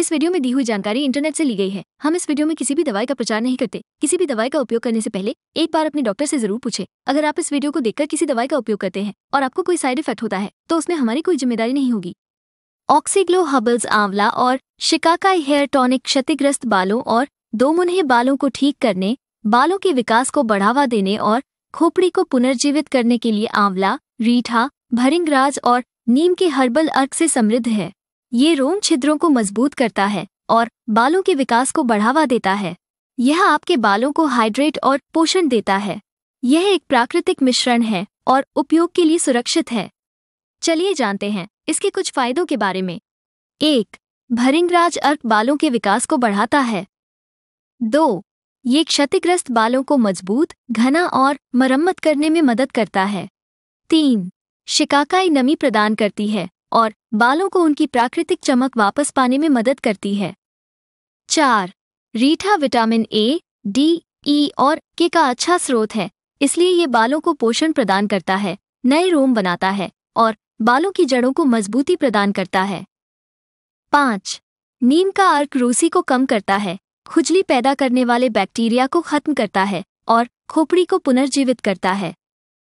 इस वीडियो में दी हुई जानकारी इंटरनेट से ली गई है हम इस वीडियो में किसी भी दवाई का प्रचार नहीं करते किसी भी दवाई का उपयोग करने से पहले एक बार अपने डॉक्टर से जरूर पूछे अगर आप इस वीडियो को देखकर किसी दवाई का उपयोग करते हैं और आपको कोई साइड इफेक्ट होता है तो उसमें हमारी कोई जिम्मेदारी नहीं होगी ऑक्सीग्लो हबल्स आंवला और शिकाकाई हेयर टॉनिक क्षतिग्रस्त बालों और दोमुनहे बालों को ठीक करने बालों के विकास को बढ़ावा देने और खोपड़ी को पुनर्जीवित करने के लिए आंवला रीठा भरिंगराज और नीम के हर्बल अर्क से समृद्ध है ये रोम छिद्रों को मजबूत करता है और बालों के विकास को बढ़ावा देता है यह आपके बालों को हाइड्रेट और पोषण देता है यह एक प्राकृतिक मिश्रण है और उपयोग के लिए सुरक्षित है चलिए जानते हैं इसके कुछ फायदों के बारे में एक भरिंगराज अर्क बालों के विकास को बढ़ाता है दो ये क्षतिग्रस्त बालों को मजबूत घना और मरम्मत करने में मदद करता है तीन शिकाकाई नमी प्रदान करती है और बालों को उनकी प्राकृतिक चमक वापस पाने में मदद करती है चार रीठा विटामिन ए डी ई और के का अच्छा स्रोत है इसलिए ये बालों को पोषण प्रदान करता है नए रोम बनाता है और बालों की जड़ों को मजबूती प्रदान करता है पाँच नीम का अर्क रूसी को कम करता है खुजली पैदा करने वाले बैक्टीरिया को खत्म करता है और खोपड़ी को पुनर्जीवित करता है